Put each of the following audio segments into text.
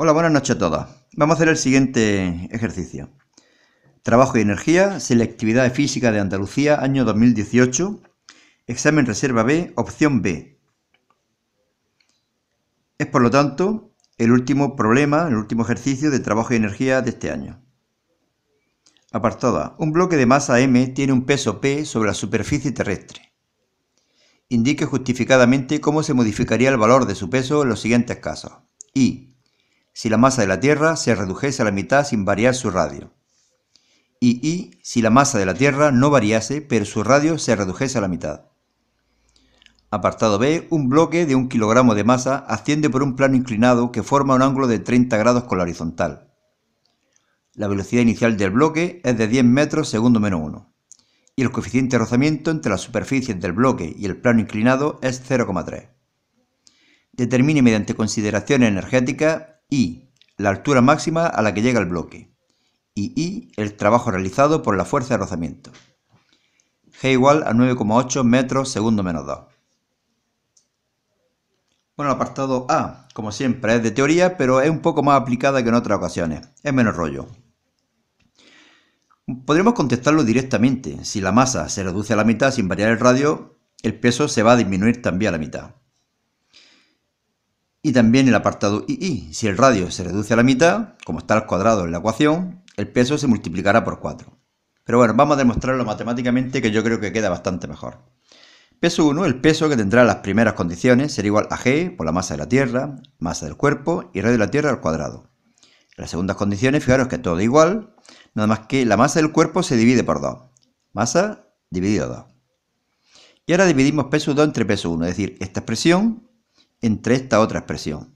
Hola, buenas noches a todas. Vamos a hacer el siguiente ejercicio. Trabajo y energía, selectividad física de Andalucía, año 2018, examen reserva B, opción B. Es por lo tanto el último problema, el último ejercicio de trabajo y energía de este año. Apartada. Un bloque de masa M tiene un peso P sobre la superficie terrestre. Indique justificadamente cómo se modificaría el valor de su peso en los siguientes casos. I si la masa de la Tierra se redujese a la mitad sin variar su radio. Y si la masa de la Tierra no variase, pero su radio se redujese a la mitad. Apartado B, un bloque de un kilogramo de masa asciende por un plano inclinado que forma un ángulo de 30 grados con la horizontal. La velocidad inicial del bloque es de 10 metros segundo menos 1. Y el coeficiente de rozamiento entre las superficies del bloque y el plano inclinado es 0,3. Determine mediante consideraciones energéticas I. La altura máxima a la que llega el bloque. Y I. El trabajo realizado por la fuerza de rozamiento. G igual a 9,8 metros segundo menos 2. Bueno, el apartado A, como siempre, es de teoría, pero es un poco más aplicada que en otras ocasiones. Es menos rollo. Podremos contestarlo directamente. Si la masa se reduce a la mitad sin variar el radio, el peso se va a disminuir también a la mitad y también el apartado II. Si el radio se reduce a la mitad, como está al cuadrado en la ecuación, el peso se multiplicará por 4. Pero bueno, vamos a demostrarlo matemáticamente que yo creo que queda bastante mejor. Peso 1, el peso que tendrá las primeras condiciones, será igual a G por la masa de la Tierra, masa del cuerpo y radio de la Tierra al cuadrado. las segundas condiciones, fijaros que todo igual, nada más que la masa del cuerpo se divide por 2. Masa dividido 2. Y ahora dividimos peso 2 entre peso 1, es decir, esta expresión entre esta otra expresión.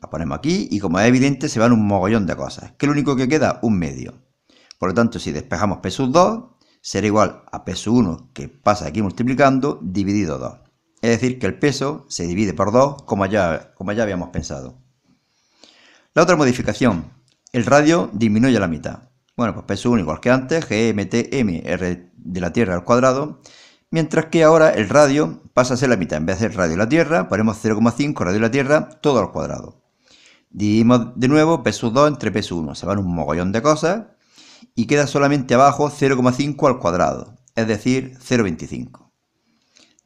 La ponemos aquí y como es evidente se van un mogollón de cosas, que lo único que queda un medio. Por lo tanto, si despejamos P 2, será igual a P 1, que pasa aquí multiplicando, dividido 2. Es decir, que el peso se divide por 2, como ya, como habíamos pensado. La otra modificación, el radio disminuye a la mitad Bueno, pues P 1 igual que antes, GMTM R de la Tierra al cuadrado, Mientras que ahora el radio pasa a ser la mitad. En vez de radio de la Tierra, ponemos 0,5 radio de la Tierra todo al cuadrado. Dividimos de nuevo P 2 entre P 1. Se van un mogollón de cosas y queda solamente abajo 0,5 al cuadrado, es decir, 0,25.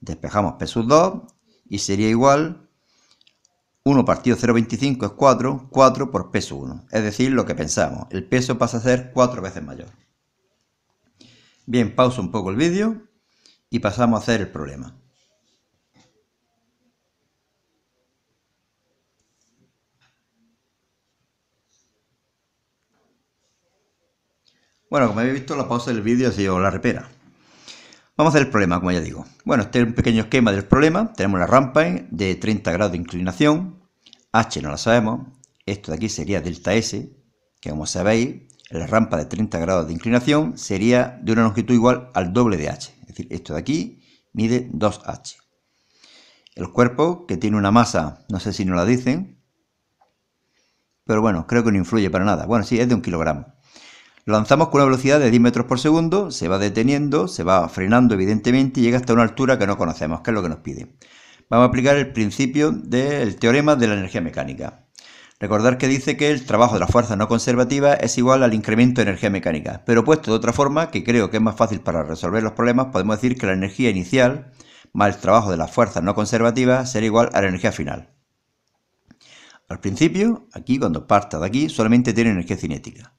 Despejamos P 2 y sería igual 1 partido 0,25 es 4, 4 por peso 1, es decir, lo que pensamos, el peso pasa a ser 4 veces mayor. Bien, pausa un poco el vídeo y pasamos a hacer el problema. Bueno, como habéis visto, la pausa del vídeo ha sido la repera. Vamos a hacer el problema, como ya digo. Bueno, este es un pequeño esquema del problema. Tenemos la rampa de 30 grados de inclinación. H no la sabemos. Esto de aquí sería delta S, que como sabéis, la rampa de 30 grados de inclinación sería de una longitud igual al doble de H decir, esto de aquí mide 2H. El cuerpo, que tiene una masa, no sé si nos la dicen, pero bueno, creo que no influye para nada. Bueno, sí, es de un kilogramo. Lo lanzamos con una velocidad de 10 metros por segundo, se va deteniendo, se va frenando evidentemente y llega hasta una altura que no conocemos, que es lo que nos pide. Vamos a aplicar el principio del teorema de la energía mecánica. Recordar que dice que el trabajo de la fuerza no conservativa es igual al incremento de energía mecánica, pero puesto de otra forma, que creo que es más fácil para resolver los problemas, podemos decir que la energía inicial más el trabajo de la fuerza no conservativa será igual a la energía final. Al principio, aquí cuando parta de aquí, solamente tiene energía cinética.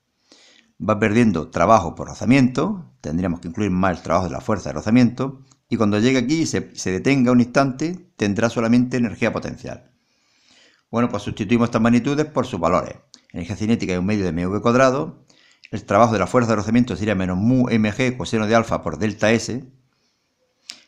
Va perdiendo trabajo por rozamiento, tendríamos que incluir más el trabajo de la fuerza de rozamiento, y cuando llegue aquí y se detenga un instante, tendrá solamente energía potencial. Bueno, pues sustituimos estas magnitudes por sus valores. Energía cinética es un medio de mv cuadrado. El trabajo de la fuerza de rozamiento sería menos mu mg coseno de alfa por delta s.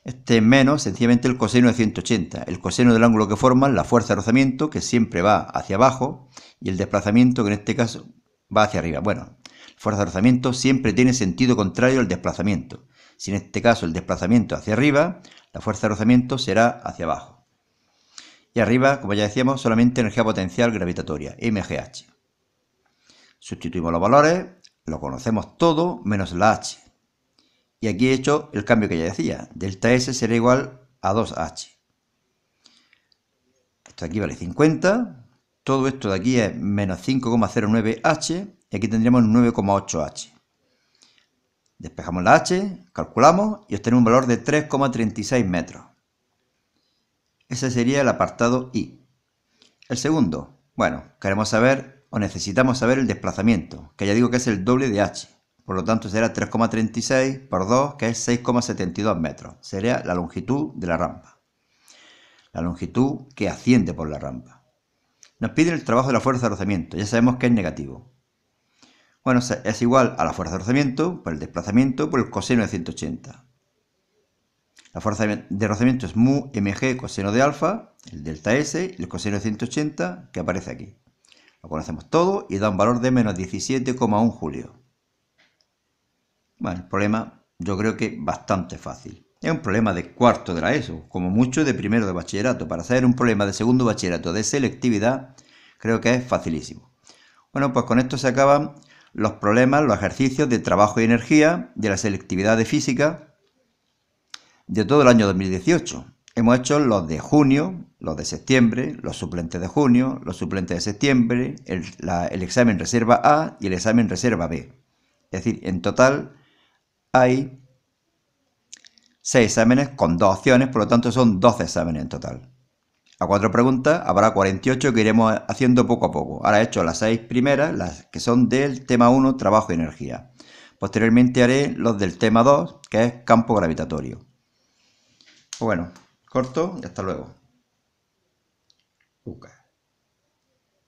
Este es menos sencillamente el coseno de 180, el coseno del ángulo que forman la fuerza de rozamiento que siempre va hacia abajo y el desplazamiento que en este caso va hacia arriba. Bueno, la fuerza de rozamiento siempre tiene sentido contrario al desplazamiento. Si en este caso el desplazamiento hacia arriba, la fuerza de rozamiento será hacia abajo. Y arriba, como ya decíamos, solamente energía potencial gravitatoria, MGH. Sustituimos los valores, lo conocemos todo menos la H. Y aquí he hecho el cambio que ya decía. Delta S será igual a 2H. Esto de aquí vale 50. Todo esto de aquí es menos 5,09H. Y aquí tendríamos 9,8H. Despejamos la H, calculamos y obtenemos un valor de 3,36 metros. Ese sería el apartado I. El segundo, bueno, queremos saber o necesitamos saber el desplazamiento, que ya digo que es el doble de h. Por lo tanto será 3,36 por 2, que es 6,72 metros. Sería la longitud de la rampa. La longitud que asciende por la rampa. Nos piden el trabajo de la fuerza de rozamiento, ya sabemos que es negativo. Bueno, es igual a la fuerza de rozamiento por el desplazamiento por el coseno de 180. La fuerza de rozamiento es mu mg coseno de alfa, el delta S, el coseno de 180 que aparece aquí. Lo conocemos todo y da un valor de menos 17,1 julio. Bueno, el problema yo creo que bastante fácil. Es un problema de cuarto de la ESO, como mucho de primero de bachillerato. Para hacer un problema de segundo bachillerato de selectividad, creo que es facilísimo. Bueno, pues con esto se acaban los problemas, los ejercicios de trabajo y energía, de la selectividad de física de todo el año 2018. Hemos hecho los de junio, los de septiembre, los suplentes de junio, los suplentes de septiembre, el, examen reserva A y el examen reserva B. Es decir, en total hay seis exámenes con dos opciones, por lo tanto son 12 exámenes en total. A cuatro preguntas habrá 48 que iremos haciendo poco a poco. Ahora he hecho las seis primeras, las que son del tema 1, trabajo y energía. Posteriormente haré los del tema 2, que es campo gravitatorio. Bueno, corto y hasta luego.